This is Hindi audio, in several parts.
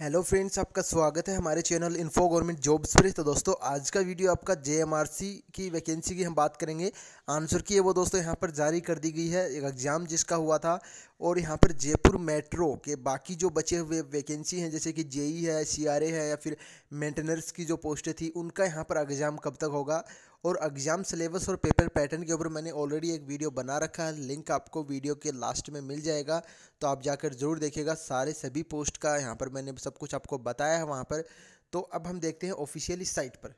हेलो फ्रेंड्स आपका स्वागत है हमारे चैनल इन्फो गवर्नमेंट जॉब्स पर तो दोस्तों आज का वीडियो आपका जेएमआरसी की वैकेंसी की हम बात करेंगे आंसर की है वो दोस्तों यहाँ पर जारी कर दी गई है एक एग्ज़ाम जिसका हुआ था और यहाँ पर जयपुर मेट्रो के बाकी जो बचे हुए वैकेंसी हैं जैसे कि जेई है सी है या फिर मेंटेनर्स की जो पोस्टें थी उनका यहाँ पर एग्ज़ाम कब तक होगा और एग्ज़ाम सिलेबस और पेपर पैटर्न के ऊपर मैंने ऑलरेडी एक वीडियो बना रखा है लिंक आपको वीडियो के लास्ट में मिल जाएगा तो आप जाकर ज़रूर देखिएगा सारे सभी पोस्ट का यहाँ पर मैंने सब कुछ आपको बताया है वहाँ पर तो अब हम देखते हैं ऑफिशियली साइट पर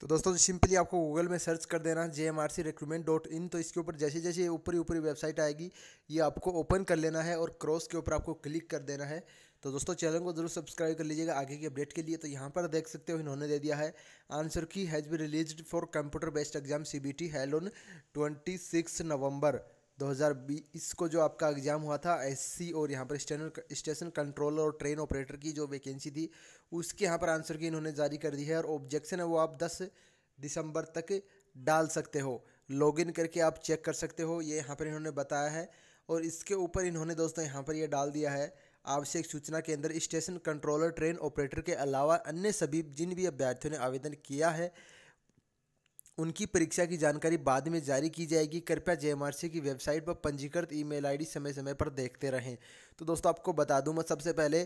तो दोस्तों सिंपली आपको गूगल में सर्च कर देना J M R C recruitment dot in तो इसके ऊपर जैसे जैसे ऊपरी ऊपरी वेबसाइट आएगी ये आपको ओपन कर लेना है और क्रॉस के ऊपर आपको क्लिक कर देना है तो दोस्तों चैनल को जरूर सब्सक्राइब कर लीजिएगा आगे की अपडेट के लिए तो यहाँ पर देख सकते हो इन्होंने दे दिया है answer key has been release for computer based exam C B T held on twenty six November 2020 को जो आपका एग्ज़ाम हुआ था एससी और यहाँ पर स्टेशन स्टेशन कंट्रोलर और ट्रेन ऑपरेटर की जो वैकेंसी थी उसके यहाँ पर आंसर की इन्होंने जारी कर दी है और ऑब्जेक्शन है वो आप 10 दिसंबर तक डाल सकते हो लॉगिन करके आप चेक कर सकते हो ये यहाँ पर इन्होंने बताया है और इसके ऊपर इन्होंने दोस्तों यहाँ पर यह डाल दिया है आवश्यक सूचना के अंदर स्टेशन कंट्रोलर ट्रेन ऑपरेटर के अलावा अन्य सभी जिन भी अभ्यर्थियों ने आवेदन किया है उनकी परीक्षा की जानकारी बाद में जारी की जाएगी कृपया जे की वेबसाइट पर पंजीकृत ईमेल आईडी समय समय पर देखते रहें तो दोस्तों आपको बता दूं मैं सबसे पहले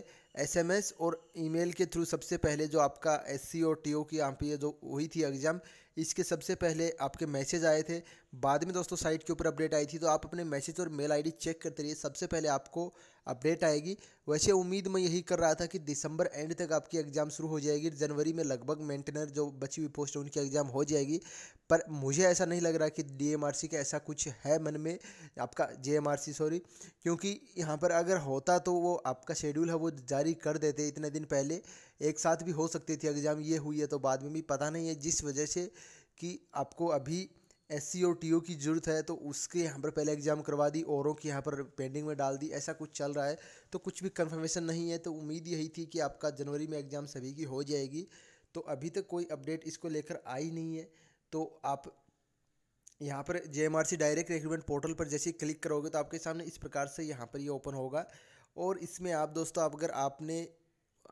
एसएमएस और ईमेल के थ्रू सबसे पहले जो आपका एससी और ओ की आप ये जो हुई थी एग्ज़ाम इसके सबसे पहले आपके मैसेज आए थे बाद में दोस्तों साइट के ऊपर अपडेट आई थी तो आप अपने मैसेज और मेल आईडी चेक करते रहिए सबसे पहले आपको अपडेट आएगी वैसे उम्मीद मैं यही कर रहा था कि दिसंबर एंड तक आपकी एग्ज़ाम शुरू हो जाएगी जनवरी में लगभग मेंटेनर जो बची हुई पोस्ट है उनकी एग्ज़ाम हो जाएगी पर मुझे ऐसा नहीं लग रहा कि डीएमआरसी का ऐसा कुछ है मन में आपका जेएमआरसी सॉरी क्योंकि यहाँ पर अगर होता तो वो आपका शेड्यूल है वो जारी कर देते इतने दिन पहले एक साथ भी हो सकती थी एग्ज़ाम ये हुई है तो बाद में भी पता नहीं है जिस वजह से कि आपको अभी एस सी और टी की ज़रूरत है तो उसके यहाँ पर पहले एग्ज़ाम करवा दी औरों की यहाँ पर पेंडिंग में डाल दी ऐसा कुछ चल रहा है तो कुछ भी कन्फर्मेशन नहीं है तो उम्मीद यही थी कि आपका जनवरी में एग्ज़ाम सभी की हो जाएगी तो अभी तक कोई अपडेट इसको लेकर आई नहीं है तो आप यहाँ पर J M R C direct recruitment portal पर जैसे क्लिक करोगे तो आपके सामने इस प्रकार से यहाँ पर ये यह ओपन होगा और इसमें आप दोस्तों आप अगर आपने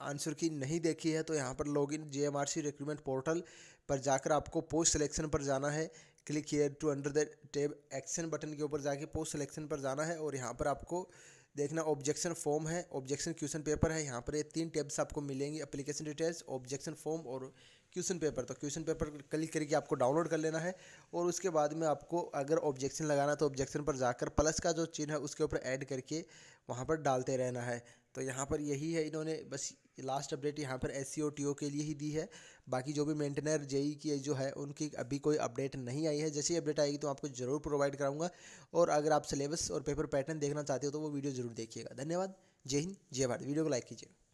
आंसर की नहीं देखी है तो यहाँ पर login J M R C recruitment portal पर जाकर आपको पोस्ट सिलेक्शन पर जाना है click here to under the tab action button के ऊपर जाके पोस्ट सिलेक्शन पर जाना है और यहाँ पर आपको देखना ऑब्जेक्शन फॉर्म है ऑब्जेक्शन क्वेश्चन पेपर है यहाँ पर ये तीन टेब्स आपको मिलेंगी अप्लीकेशन डिटेल्स ऑब्जेक्शन फॉर्म और क्वेश्चन पेपर तो क्वेश्चन पेपर क्लिक करके आपको डाउनलोड कर लेना है और उसके बाद में आपको अगर ऑब्जेक्शन लगाना तो ऑब्जेक्शन पर जाकर प्लस का जो चिन्ह है उसके ऊपर ऐड करके वहाँ पर डालते रहना है तो यहाँ पर यही है इन्होंने बस लास्ट अपडेट यहाँ पर एस सी के लिए ही दी है बाकी जो भी मेंटेनर जेई e की जो है उनकी अभी कोई अपडेट नहीं आई है जैसे ही अपडेट आएगी तो आपको जरूर प्रोवाइड कराऊंगा और अगर आप सिलेबस और पेपर पैटर्न देखना चाहते हो तो वो वीडियो जरूर देखिएगा धन्यवाद जय हिंद जय भारत वीडियो को लाइक कीजिए